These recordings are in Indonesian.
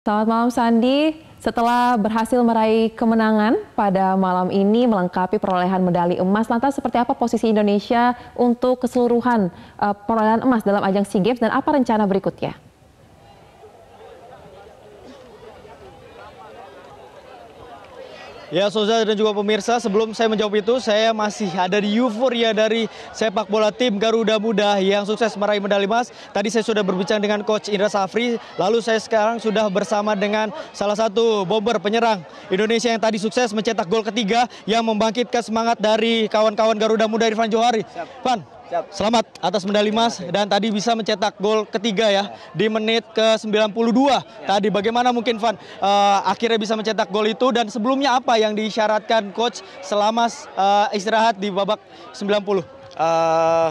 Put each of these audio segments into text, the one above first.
Selamat malam Sandi. Setelah berhasil meraih kemenangan pada malam ini melengkapi perolehan medali emas, lantas seperti apa posisi Indonesia untuk keseluruhan eh, perolehan emas dalam ajang SEA Games dan apa rencana berikutnya? Ya Soza dan juga pemirsa sebelum saya menjawab itu saya masih ada di euforia dari sepak bola tim Garuda Muda yang sukses meraih medali emas. Tadi saya sudah berbincang dengan Coach Indra Safri lalu saya sekarang sudah bersama dengan salah satu bomber penyerang Indonesia yang tadi sukses mencetak gol ketiga yang membangkitkan semangat dari kawan-kawan Garuda Muda Irfan Johari. Selamat atas medali emas dan tadi bisa mencetak gol ketiga ya di menit ke-92. Ya. Tadi bagaimana mungkin Van uh, akhirnya bisa mencetak gol itu dan sebelumnya apa yang disyaratkan coach selama uh, istirahat di babak 90? Uh, eh,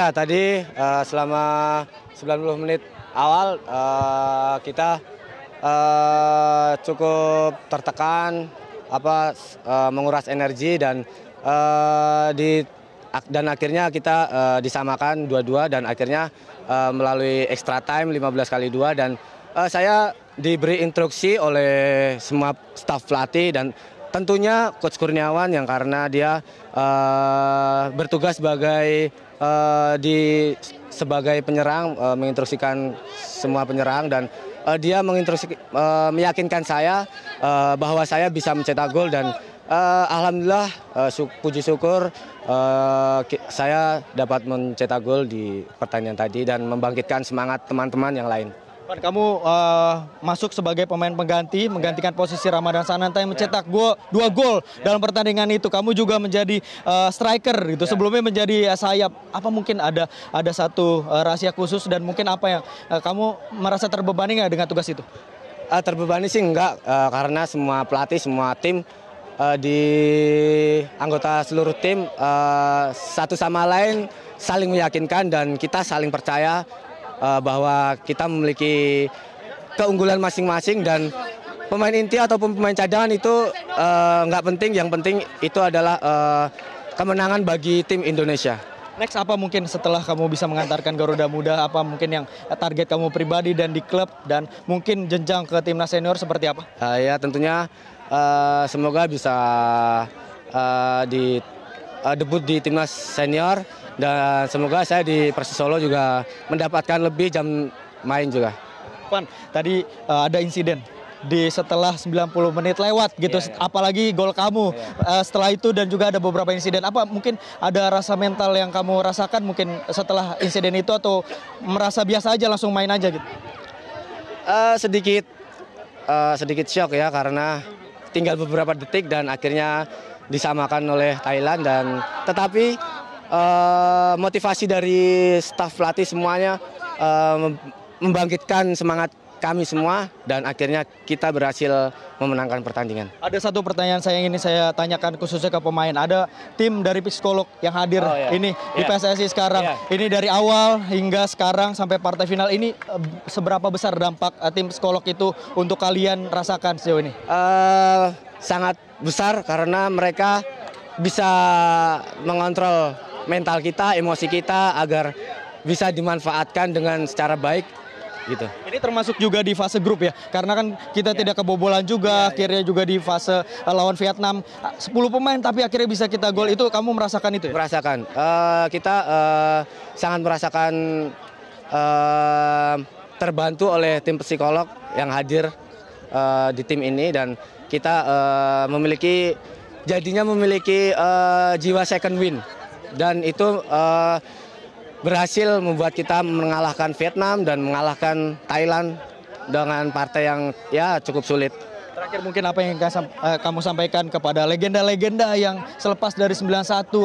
ya tadi uh, selama 90 menit awal uh, kita uh, cukup tertekan apa uh, menguras energi dan uh, di dan akhirnya kita uh, disamakan dua-dua dan akhirnya uh, melalui extra time 15 kali dua dan uh, saya diberi instruksi oleh semua staf pelatih dan tentunya coach Kurniawan yang karena dia uh, bertugas sebagai uh, di sebagai penyerang uh, menginstruksikan semua penyerang dan uh, dia menginstruksi uh, meyakinkan saya uh, bahwa saya bisa mencetak gol dan Uh, Alhamdulillah, uh, su puji syukur uh, saya dapat mencetak gol di pertandingan tadi dan membangkitkan semangat teman-teman yang lain. kamu uh, masuk sebagai pemain pengganti, menggantikan posisi Ramadan Sananta yang mencetak ya. gol dua gol ya. dalam pertandingan itu. Kamu juga menjadi uh, striker gitu. Ya. Sebelumnya menjadi sayap. Apa mungkin ada ada satu uh, rahasia khusus dan mungkin apa yang uh, kamu merasa terbebani nggak dengan tugas itu? Uh, terbebani sih enggak uh, karena semua pelatih, semua tim uh, di anggota seluruh tim uh, satu sama lain saling meyakinkan dan kita saling percaya uh, bahwa kita memiliki keunggulan masing-masing dan pemain inti ataupun pemain cadangan itu nggak uh, penting yang penting itu adalah uh, kemenangan bagi tim Indonesia. Next apa mungkin setelah kamu bisa mengantarkan Garuda Muda apa mungkin yang target kamu pribadi dan di klub dan mungkin jenjang ke timnas senior seperti apa? Uh, ya tentunya uh, semoga bisa uh, di uh, debut di timnas senior dan semoga saya di Persis Solo juga mendapatkan lebih jam main juga. Pan, tadi uh, ada insiden di setelah 90 menit lewat gitu yeah, yeah. apalagi gol kamu yeah. Iya. uh, setelah itu dan juga ada beberapa insiden apa mungkin ada rasa mental yang kamu rasakan mungkin setelah insiden itu atau merasa biasa aja langsung main aja gitu uh, sedikit uh, sedikit shock ya karena tinggal beberapa detik dan akhirnya disamakan oleh Thailand dan tetapi uh, motivasi dari staf pelatih semuanya uh, membangkitkan semangat kami semua dan akhirnya kita berhasil memenangkan pertandingan. Ada satu pertanyaan saya yang ini saya tanyakan khususnya ke pemain. Ada tim dari psikolog yang hadir oh, yeah. ini yeah. di iya. PSSI sekarang. Yeah. Ini dari awal hingga sekarang sampai partai final ini eh, seberapa besar dampak eh, tim psikolog itu untuk kalian rasakan sejauh ini? Uh, sangat besar karena mereka bisa mengontrol mental kita, emosi kita agar bisa dimanfaatkan dengan secara baik gitu. Ini termasuk juga di fase grup ya, karena kan kita ya. tidak kebobolan juga, ya, ya. akhirnya juga di fase uh, lawan Vietnam 10 pemain tapi akhirnya bisa kita gol iya. itu kamu merasakan itu ya? Merasakan. Uh, kita uh, sangat merasakan uh, terbantu oleh tim psikolog yang hadir uh, di tim ini dan kita uh, memiliki jadinya memiliki uh, jiwa second win dan itu uh, berhasil membuat kita mengalahkan Vietnam dan mengalahkan Thailand dengan partai yang ya cukup sulit. Terakhir mungkin apa yang eh, kamu sampaikan kepada legenda-legenda yang selepas dari 91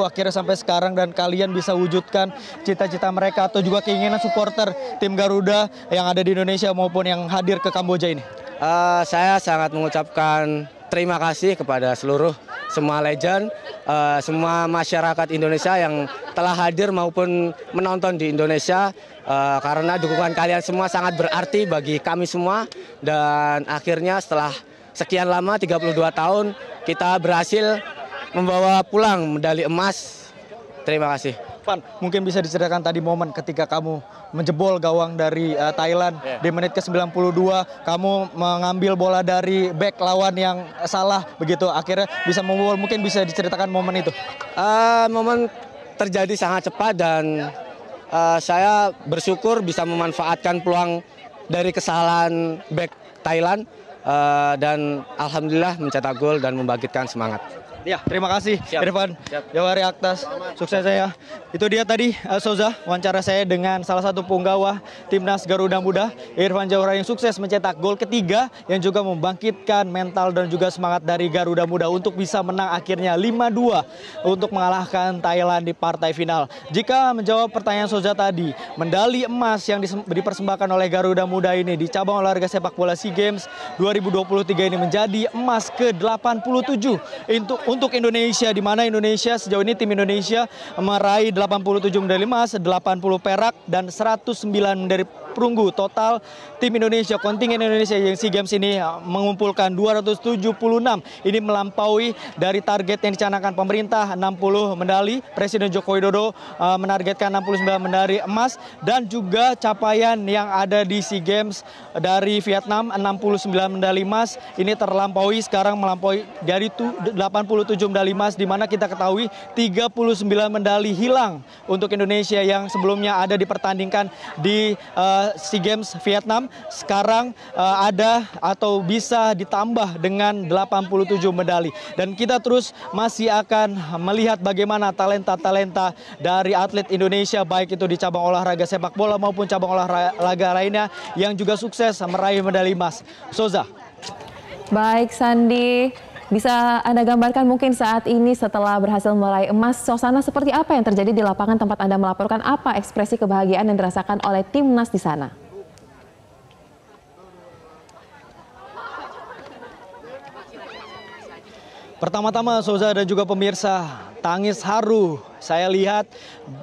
akhirnya sampai sekarang dan kalian bisa wujudkan cita-cita mereka atau juga keinginan supporter tim Garuda yang ada di Indonesia maupun yang hadir ke Kamboja ini? Uh, saya sangat mengucapkan terima kasih kepada seluruh semua legend, uh, semua masyarakat Indonesia yang telah hadir maupun menonton di Indonesia uh, karena dukungan kalian semua sangat berarti bagi kami semua dan akhirnya setelah sekian lama 32 tahun kita berhasil membawa pulang medali emas Terima kasih. Van, mungkin bisa diceritakan tadi momen ketika kamu menjebol gawang dari uh, Thailand yeah. di menit ke-92, kamu mengambil bola dari back lawan yang salah begitu. Akhirnya bisa membobol. Mungkin bisa diceritakan momen itu. Uh, momen terjadi sangat cepat dan uh, saya bersyukur bisa memanfaatkan peluang dari kesalahan back Thailand uh, dan alhamdulillah mencetak gol dan membangkitkan semangat. Ya, terima kasih Siap. Irfan. Jawari Aktas, sukses saya. Ya. Itu dia tadi uh, Soza, wawancara saya dengan salah satu punggawa timnas Garuda Muda, Irfan Jawara yang sukses mencetak gol ketiga yang juga membangkitkan mental dan juga semangat dari Garuda Muda untuk bisa menang akhirnya 5-2 untuk mengalahkan Thailand di partai final. Jika menjawab pertanyaan Soza tadi, medali emas yang dipersembahkan oleh Garuda Muda ini di cabang olahraga sepak bola SEA Games 2023 ini menjadi emas ke-87 untuk untuk Indonesia di mana Indonesia sejauh ini tim Indonesia meraih 87 medali emas, 80 perak dan 109 medali perunggu. Total tim Indonesia, kontingen Indonesia yang SEA Games ini eh, mengumpulkan 276. Ini melampaui dari target yang dicanangkan pemerintah 60 medali. Presiden Joko Widodo uh, menargetkan 69 medali emas dan juga capaian yang ada di SEA Games dari Vietnam 69 medali emas. Ini terlampaui sekarang melampaui dari 87 medali emas di mana kita ketahui 39 medali hilang untuk Indonesia yang sebelumnya ada dipertandingkan di uh, SEA Games Vietnam sekarang uh, ada atau bisa ditambah dengan 87 medali. Dan kita terus masih akan melihat bagaimana talenta-talenta dari atlet Indonesia baik itu di cabang olahraga sepak bola maupun cabang olahraga lainnya yang juga sukses meraih medali emas. Soza. Baik Sandi, bisa Anda gambarkan mungkin saat ini setelah berhasil meraih emas, suasana seperti apa yang terjadi di lapangan tempat Anda melaporkan? Apa ekspresi kebahagiaan yang dirasakan oleh timnas di sana? Pertama-tama Soza dan juga pemirsa, tangis haru saya lihat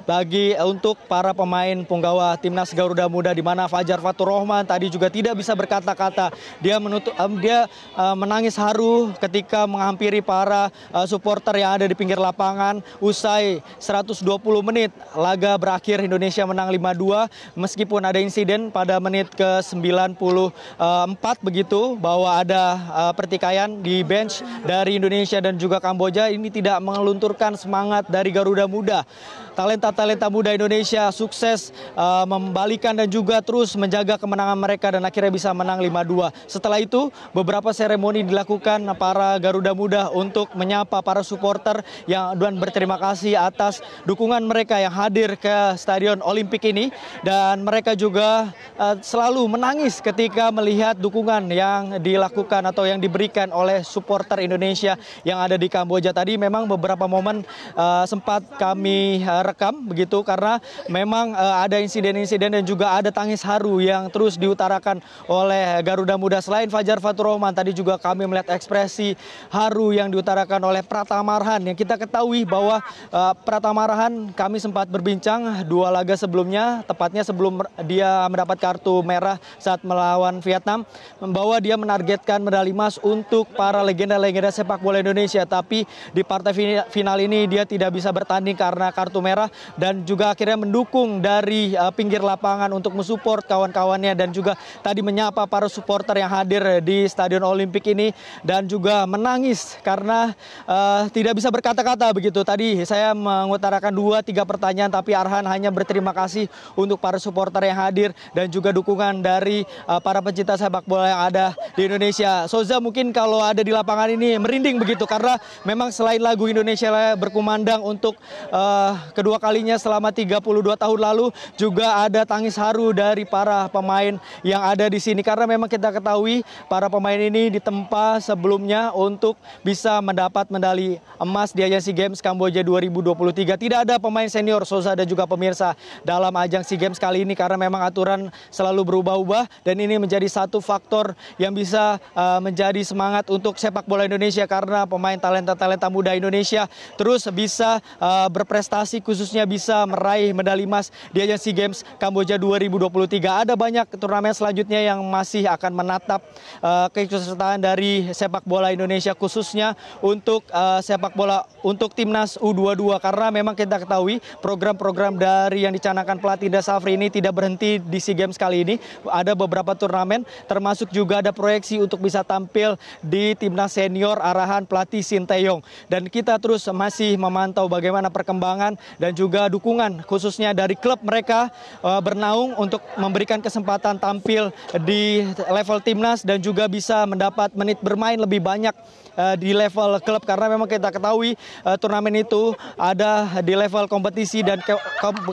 bagi eh, untuk para pemain penggawa timnas Garuda Muda di mana Fajar Fatur Rahman tadi juga tidak bisa berkata-kata. Dia eh, dia eh, menangis haru ketika menghampiri para supporter yang ada di pinggir lapangan usai 120 menit laga berakhir Indonesia menang 5-2 meskipun ada insiden pada menit ke-94 begitu bahwa ada uh, pertikaian di bench dari Indonesia dan juga Kamboja ini tidak melunturkan semangat dari Garuda muda. Talenta-talenta muda Indonesia sukses uh, membalikan dan juga terus menjaga kemenangan mereka dan akhirnya bisa menang 5-2. Setelah itu beberapa seremoni dilakukan para Garuda Muda untuk menyapa para supporter yang dan berterima kasih atas dukungan mereka yang hadir ke Stadion Olimpik ini dan mereka juga uh, selalu menangis ketika melihat dukungan yang dilakukan atau yang diberikan oleh supporter Indonesia yang ada di Kamboja tadi memang beberapa momen uh, sempat kami eh, rekam begitu karena memang eh, ada insiden-insiden dan juga ada tangis haru yang terus diutarakan oleh Garuda Muda selain Fajar Faturrahman tadi juga kami melihat ekspresi haru yang diutarakan oleh Pratama Arhan yang kita ketahui bahwa eh, Pratama Arhan kami sempat berbincang dua laga sebelumnya tepatnya sebelum dia mendapat kartu merah saat melawan Vietnam membawa dia menargetkan medali emas untuk para legenda-legenda sepak bola Indonesia tapi di partai final ini dia tidak bisa bertanding bertanding karena kartu merah dan juga akhirnya mendukung dari eh, pinggir lapangan untuk mensupport kawan-kawannya dan juga tadi menyapa para supporter yang hadir di Stadion Olimpik ini dan juga menangis karena uh, tidak bisa berkata-kata begitu. Tadi saya mengutarakan dua tiga pertanyaan tapi Arhan hanya berterima kasih untuk para supporter yang hadir dan juga dukungan dari uh, para pecinta sepak bola yang ada di Indonesia. Soza mungkin kalau ada di lapangan ini merinding begitu karena memang selain lagu Indonesia berkumandang untuk uh, kedua kalinya selama 32 tahun lalu juga ada tangis haru dari para pemain yang ada di sini karena memang kita ketahui para pemain ini ditempa sebelumnya untuk bisa mendapat medali emas di Ajang SEA Games Kamboja 2023. Tidak ada pemain senior Sosa dan juga pemirsa dalam ajang SEA Games kali ini karena memang aturan selalu berubah-ubah dan ini menjadi satu faktor yang bisa uh, menjadi semangat untuk sepak bola Indonesia karena pemain talenta-talenta muda Indonesia terus bisa uh, Eh, berprestasi khususnya bisa meraih medali emas di ajang SEA Games Kamboja 2023. Ada banyak turnamen selanjutnya yang masih akan menatap uh, keikutsertaan dari sepak bola Indonesia khususnya untuk uh, sepak bola untuk timnas U22 karena memang kita ketahui program-program dari yang dicanangkan pelatih Dasafri ini tidak berhenti di SEA Games kali ini. Ada beberapa turnamen termasuk juga ada proyeksi untuk bisa tampil di timnas senior arahan pelatih Sinteyong dan kita terus masih memantau bagaimana perkembangan dan juga dukungan khususnya dari klub mereka eh, bernaung untuk memberikan kesempatan tampil di level timnas dan juga bisa mendapat menit bermain lebih banyak eh, di level klub karena memang kita ketahui eh, turnamen itu ada di level kompetisi dan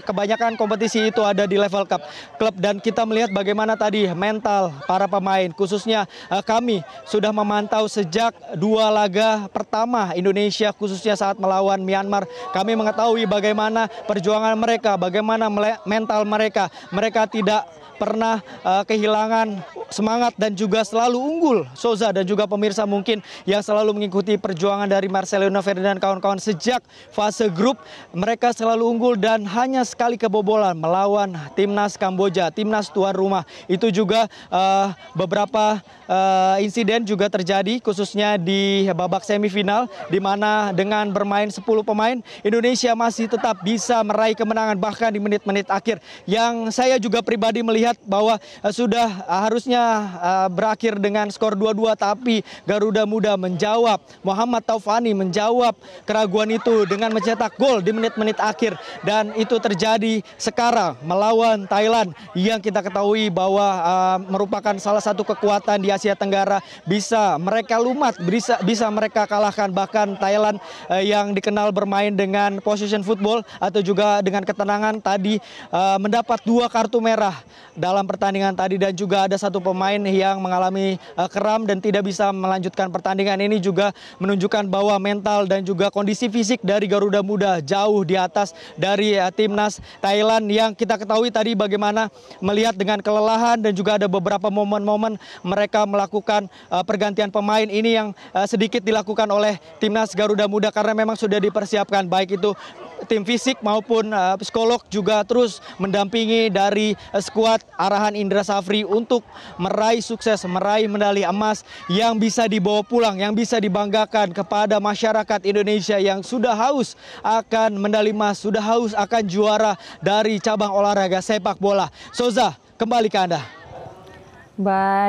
kebanyakan kompetisi itu ada di level cup klub dan kita melihat bagaimana tadi mental para pemain khususnya kami sudah memantau sejak dua laga pertama Indonesia khususnya saat melawan Myanmar kami kami mengetahui bagaimana perjuangan mereka, bagaimana mental mereka. Mereka tidak pernah uh, kehilangan semangat dan juga selalu unggul. Soza dan juga pemirsa mungkin yang selalu mengikuti perjuangan dari Marcelino Ferdinand kawan-kawan sejak fase grup mereka selalu unggul dan hanya sekali kebobolan melawan timnas Kamboja, timnas tuan rumah. Itu juga uh, beberapa uh, insiden juga terjadi khususnya di babak semifinal di mana dengan bermain 10 pemain Indonesia Indonesia masih tetap bisa meraih kemenangan bahkan di menit-menit akhir. Yang saya juga pribadi melihat bahwa eh, sudah eh, harusnya eh, berakhir dengan skor 2-2 tapi Garuda Muda menjawab. Muhammad Taufani menjawab keraguan itu dengan mencetak gol di menit-menit akhir dan itu terjadi sekarang melawan Thailand yang kita ketahui bahwa merupakan salah satu kekuatan di Asia Tenggara bisa mereka lumat bisa mereka kalahkan bahkan Thailand yang dikenal bermain dengan dengan position football atau juga dengan ketenangan tadi eh, mendapat dua kartu merah dalam pertandingan tadi dan juga ada satu pemain yang mengalami uh, eh, kram dan tidak bisa melanjutkan pertandingan ini juga menunjukkan bahwa mental dan juga kondisi fisik dari Garuda Muda jauh di atas dari eh, timnas Thailand yang kita ketahui tadi bagaimana melihat dengan kelelahan dan juga ada beberapa momen-momen mereka melakukan pergantian pemain ini yang sedikit dilakukan oleh timnas Garuda Muda karena memang sudah dipersiapkan baik itu itu tim fisik maupun uh, psikolog juga terus mendampingi dari uh, skuad arahan Indra Safri untuk meraih sukses, meraih medali emas yang bisa dibawa pulang, yang bisa dibanggakan kepada masyarakat Indonesia yang sudah haus akan medali emas, sudah haus akan juara dari cabang olahraga sepak bola. Soza, kembali ke Anda. Baik.